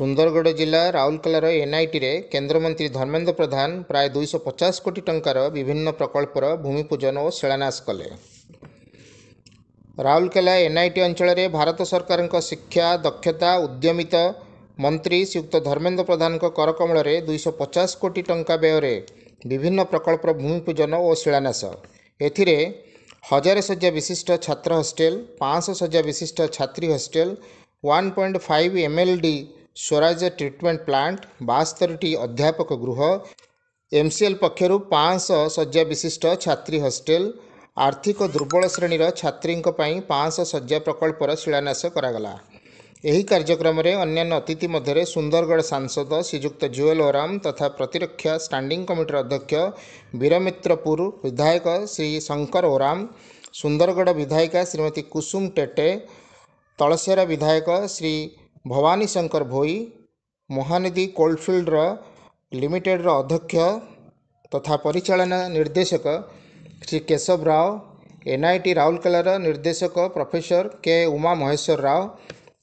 ସୁନ୍ଦରଗଡ଼ ଜିଲ୍ଲା ରାଉରକେଲାର ଏନ୍ଆଇଟିରେ କେନ୍ଦ୍ରମନ୍ତ୍ରୀ ଧର୍ମେନ୍ଦ୍ର ପ୍ରଧାନ ପ୍ରାୟ ଦୁଇଶହ ପଚାଶ କୋଟି ଟଙ୍କାର ବିଭିନ୍ନ ପ୍ରକଳ୍ପର ଭୂମିପୂଜନ ଓ ଶିଳାନ୍ୟାସ କଲେ ରାଉରକେଲା ଏନ୍ଆଇଟି ଅଞ୍ଚଳରେ ଭାରତ ସରକାରଙ୍କ ଶିକ୍ଷା ଦକ୍ଷତା ଉଦ୍ୟମିତ ମନ୍ତ୍ରୀ ଶ୍ରୀଯୁକ୍ତ ଧର୍ମେନ୍ଦ୍ର ପ୍ରଧାନଙ୍କ କରକମଳରେ ଦୁଇଶହ ପଚାଶ କୋଟି ଟଙ୍କା ବ୍ୟୟରେ ବିଭିନ୍ନ ପ୍ରକଳ୍ପର ଭୂମିପୂଜନ ଓ ଶିଳାନ୍ୟାସ ଏଥିରେ ହଜାରେ ଶଯ୍ୟା ବିଶିଷ୍ଟ ଛାତ୍ର ହଷ୍ଟେଲ ପାଞ୍ଚଶହ ଶଯ୍ୟା ବିଶିଷ୍ଟ ଛାତ୍ରୀ hostel one point five MLD ସ୍ୱରାଜ ଟ୍ରିଟମେଣ୍ଟ ପ୍ଲାଣ୍ଟ ବାସ୍ତରିଟି ଅଧ୍ୟାପକ ଗୃହ ଏମ୍ସିଏଲ୍ ପକ୍ଷରୁ ପାଞ୍ଚଶହ ଶଯ୍ୟା ବିଶିଷ୍ଟ ଛାତ୍ରୀ ହଷ୍ଟେଲ ଆର୍ଥିକ ଦୁର୍ବଳ ଶ୍ରେଣୀର ଛାତ୍ରୀଙ୍କ ପାଇଁ ପାଞ୍ଚଶହ ଶଯ୍ୟା ପ୍ରକଳ୍ପର ଶିଳାନ୍ୟାସ କରାଗଲା ଏହି କାର୍ଯ୍ୟକ୍ରମରେ ଅନ୍ୟାନ୍ୟ ଅତିଥି ମଧ୍ୟରେ ସୁନ୍ଦରଗଡ଼ ସାଂସଦ ଶ୍ରୀଯୁକ୍ତ ଜୁଏଲ ଓରାମ ତଥା ପ୍ରତିରକ୍ଷା ଷ୍ଟାଣ୍ଡିଂ କମିଟିର ଅଧ୍ୟକ୍ଷ ବୀରମିତ୍ରପୁର ବିଧାୟକ ଶ୍ରୀ ଶଙ୍କର ଓରାମ ସୁନ୍ଦରଗଡ଼ ବିଧାୟିକା ଶ୍ରୀମତୀ କୁସୁମ ଟେଟେ ତଳସେରା ବିଧାୟକ ଶ୍ରୀ भवानी शंकर भोई महानदी कोल्डफिल्डर लिमिटेडर अध्यक्ष तथा परिचा निर्देशक श्री केशव राव एनआईटी राउरकेलार निर्देशक प्रोफेसर के उमा महेश्वर राव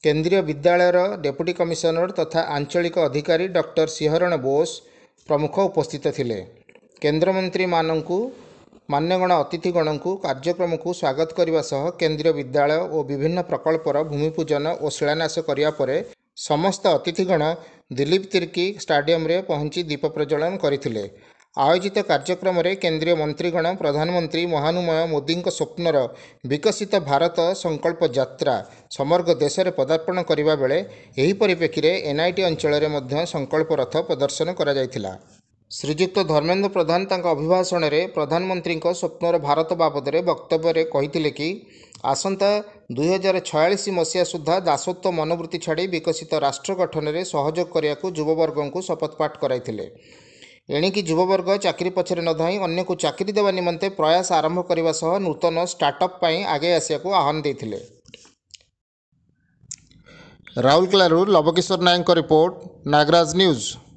केंद्रीय विद्यालय डेपुटी कमिशनर तथा आंचलिक अधिकारी डॉक्टर सिहरण बोस प्रमुख उपस्थित थे केन्द्रमंत्री मानू ମାନ୍ୟଗଣ ଅତିଥିଗଣଙ୍କୁ କାର୍ଯ୍ୟକ୍ରମକୁ ସ୍ୱାଗତ କରିବା ସହ କେନ୍ଦ୍ରୀୟ ବିଦ୍ୟାଳୟ ଓ ବିଭିନ୍ନ ପ୍ରକଳ୍ପର ଭୂମିପୂଜନ ଓ ଶିଳାନ୍ୟାସ କରିବା ପରେ ସମସ୍ତ ଅତିଥିଗଣ ଦିଲ୍ଲୀପ ତିର୍କି ଷ୍ଟାଡିୟମରେ ପହଞ୍ଚି ଦୀପ ପ୍ରଜ୍ୱଳନ କରିଥିଲେ ଆୟୋଜିତ କାର୍ଯ୍ୟକ୍ରମରେ କେନ୍ଦ୍ରୀୟ ମନ୍ତ୍ରୀଗଣ ପ୍ରଧାନମନ୍ତ୍ରୀ ମହାନୁମୟ ମୋଦିଙ୍କ ସ୍ୱପ୍ନର ବିକଶିତ ଭାରତ ସଂକଳ୍ପ ଯାତ୍ରା ସମଗ୍ର ଦେଶରେ ପଦାର୍ପଣ କରିବା ବେଳେ ଏହି ପରିପ୍ରେକ୍ଷୀରେ ଏନ୍ଆଇଟି ଅଞ୍ଚଳରେ ମଧ୍ୟ ସଂକଳ୍ପ ରଥ ପ୍ରଦର୍ଶନ କରାଯାଇଥିଲା ଶ୍ରୀଯୁକ୍ତ ଧର୍ମେନ୍ଦ୍ର ପ୍ରଧାନ ତାଙ୍କ ଅଭିଭାଷଣରେ ପ୍ରଧାନମନ୍ତ୍ରୀଙ୍କ ସ୍ୱପ୍ନର ଭାରତ ବାବଦରେ ବକ୍ତବ୍ୟରେ କହିଥିଲେ କି ଆସନ୍ତା ଦୁଇହଜାର ଛୟାଳିଶ ମସିହା ସୁଦ୍ଧା ଦାସତ୍ୱ ମନୋବୃତ୍ତି ଛାଡ଼ି ବିକଶିତ ରାଷ୍ଟ୍ର ଗଠନରେ ସହଯୋଗ କରିବାକୁ ଯୁବବର୍ଗଙ୍କୁ ଶପଥପାଠ କରାଇଥିଲେ ଏଣିକି ଯୁବବର୍ଗ ଚାକିରି ପଛରେ ନ ଧାଇଁ ଅନ୍ୟକୁ ଚାକିରି ଦେବା ନିମନ୍ତେ ପ୍ରୟାସ ଆରମ୍ଭ କରିବା ସହ ନୂତନ ଷ୍ଟାର୍ଟଅପ୍ ପାଇଁ ଆଗେଇ ଆସିବାକୁ ଆହ୍ୱାନ ଦେଇଥିଲେ ରାଉରକେଲାରୁ ଲବକିଶୋର ନାୟକଙ୍କ ରିପୋର୍ଟ ନାଗରାଜ ନ୍ୟୁଜ୍